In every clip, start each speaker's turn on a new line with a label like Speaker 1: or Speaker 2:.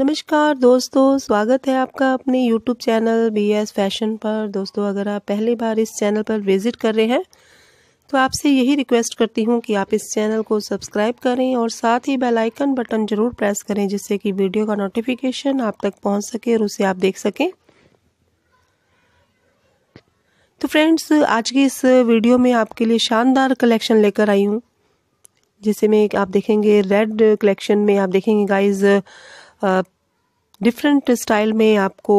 Speaker 1: नमस्कार दोस्तों स्वागत है आपका अपने YouTube channel B S fashion पर दोस्तों अगर आप पहली बार इस चैनल पर विजिट कर रहे हैं तो आपसे यही रिक्वेस्ट करती हूँ कि आप इस चैनल को सब्सक्राइब करें और साथ ही बेल आइकन बटन जरूर प्रेस करें जिससे कि वीडियो का नोटिफिकेशन आप तक पहुँच सके और उसे आप देख सकें तो फ्रेंड्स आज की इस वीडियो में आपके लिए शानदार कलेक्शन लेकर आई हूँ जिसे में आप देखेंगे रेड कलेक्शन में आप देखेंगे गाइज़ डिफरेंट स्टाइल में आपको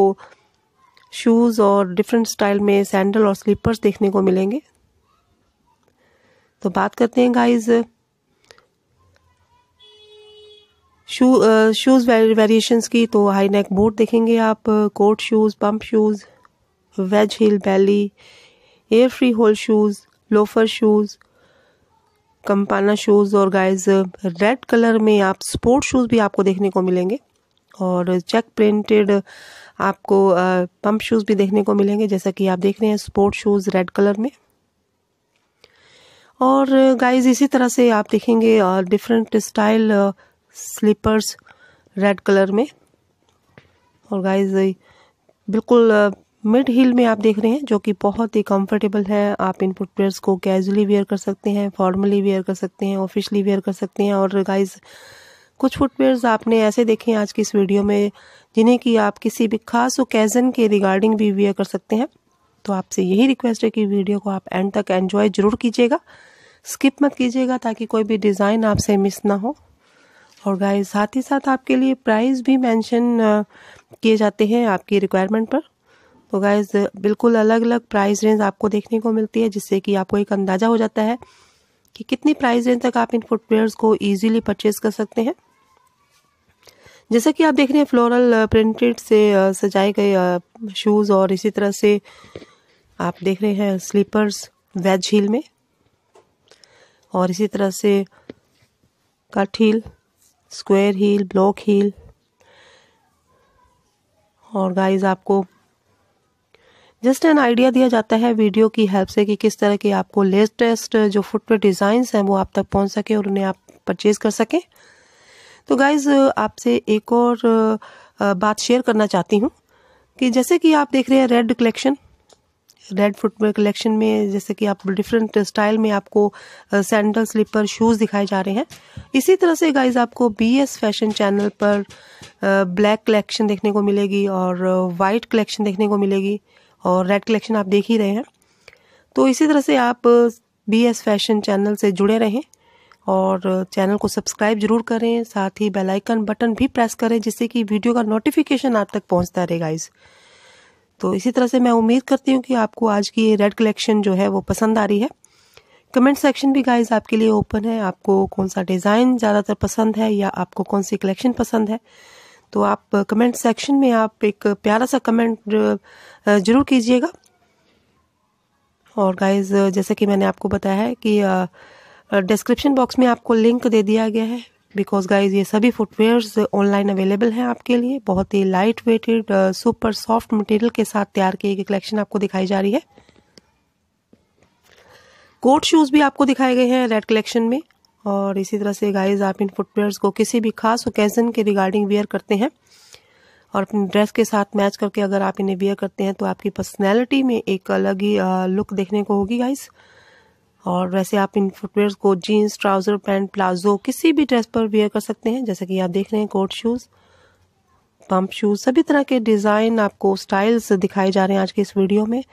Speaker 1: शूज़ और डिफरेंट स्टाइल में सैंडल और स्लीपर्स देखने को मिलेंगे तो बात करते हैं गाइज शू शूज़ वेरिएशंस की तो हाई नेक बूट देखेंगे आप court shoes pump shoes wedge heel belly air free hole shoes loafer shoes कंपाना शूज़ और गाइज रेड कलर में आप स्पोर्ट शूज़ भी आपको देखने को मिलेंगे और चेक प्रिंटेड आपको पंप शूज़ भी देखने को मिलेंगे जैसा कि आप देख रहे हैं स्पोर्ट शूज़ रेड कलर में और गाइस इसी तरह से आप देखेंगे और different style slippers red colour में और गाइस बिल्कुल मिड हील में आप देख रहे हैं जो कि बहुत ही कंफर्टेबल है आप इन फुटवेयर्स को कैजुअली वेयर कर सकते हैं फॉर्मली वेयर कर सकते हैं ऑफिशली वेयर कर सकते हैं और गाइज कुछ फुटवेयर्स आपने ऐसे देखे आज की इस वीडियो में जिन्हें कि आप किसी भी खास ओकेज़न के रिगार्डिंग भी वेयर कर सकते हैं तो आपसे यही रिक्वेस्ट है कि वीडियो को आप एंड तक एंजॉय ज़रूर कीजिएगा स्किप मत कीजिएगा ताकि कोई भी डिज़ाइन आपसे मिस ना हो और गाइस साथ ही साथ आपके लिए प्राइस भी मेंशन किए जाते हैं आपकी रिक्वायरमेंट पर तो गाइस बिल्कुल अलग अलग प्राइस रेंज आपको देखने को मिलती है जिससे कि आपको एक अंदाज़ा हो जाता है कि कितनी प्राइस रेंज तक आप इन फुटवेयर्स को ईजिली परचेज कर सकते हैं जैसा कि आप देख रहे हैं फ्लोरल प्रिंटेड uh, से uh, सजाए गए शूज़ uh, और इसी तरह से आप देख रहे हैं स्लीपर्स वेज हील में और इसी तरह से cut heel square heel block heel और गाइस आपको जस्ट एन आइडिया दिया जाता है वीडियो की हेल्प से कि किस तरह के आपको लेटेस्ट जो फुटवेयर डिज़ाइंस हैं वो आप तक पहुंच सके और उन्हें आप परचेज़ कर सकें तो गाइज आपसे एक और बात शेयर करना चाहती हूँ कि जैसे कि आप देख रहे हैं red collection red footwear collection में जैसे कि आप डिफरेंट स्टाइल में आपको सैंडल स्लीपर शूज़ दिखाए जा रहे हैं इसी तरह से गाइज आपको बी एस फैशन चैनल पर ब्लैक कलेक्शन देखने को मिलेगी और वाइट कलेक्शन देखने को मिलेगी और रेड कलेक्शन आप देख ही रहे हैं तो इसी तरह से आप बी एस फैशन चैनल से जुड़े रहें और चैनल को सब्सक्राइब जरूर करें साथ ही बेल आइकन बटन भी प्रेस करें जिससे कि वीडियो का नोटिफिकेशन आप तक पहुंचता रहे गाइज़ तो इसी तरह से मैं उम्मीद करती हूँ कि आपको आज की ये रेड कलेक्शन जो है वो पसंद आ रही है कमेंट सेक्शन भी गाइज आपके लिए ओपन है आपको कौन सा डिज़ाइन ज़्यादातर पसंद है या आपको कौन सी कलेक्शन पसंद है तो आप कमेंट सेक्शन में आप एक प्यारा सा कमेंट जरूर कीजिएगा और गाइज जैसे कि मैंने आपको बताया है कि डिस्क्रिप्शन बॉक्स में आपको लिंक दे दिया गया है बिकॉज गाइज ये सभी फुटवेयर्स ऑनलाइन अवेलेबल हैं आपके लिए बहुत ही light weighted super soft material के साथ तैयार की गई कलेक्शन आपको दिखाई जा रही है कोट शूज़ भी आपको दिखाए गए हैं रेड कलेक्शन में और इसी तरह से गाइज आप इन फुटवेयर्स को किसी भी खास ओकेज़न के रिगार्डिंग वेयर करते हैं और अपने ड्रेस के साथ मैच करके अगर आप इन्हें वेयर करते हैं तो आपकी पर्सनैलिटी में एक अलग ही लुक uh, देखने को होगी गाइज़ और वैसे आप इन फुटवेयर को जीन्स ट्राउजर पैंट प्लाजो किसी भी ड्रेस पर वेयर कर सकते हैं जैसे कि आप देख रहे हैं कोट शूज़ पंप शूज़ सभी तरह के डिज़ाइन आपको स्टाइल्स दिखाए जा रहे हैं आज के इस वीडियो में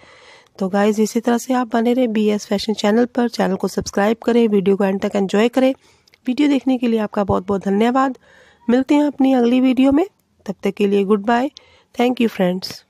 Speaker 1: तो गाइज इसी तरह से आप बने रहे बी एस फैशन चैनल पर चैनल को सब्सक्राइब करें वीडियो को एंड तक एंजॉय करें वीडियो देखने के लिए आपका बहुत बहुत धन्यवाद मिलते हैं अपनी अगली वीडियो में तब तक के लिए good bye thank you friends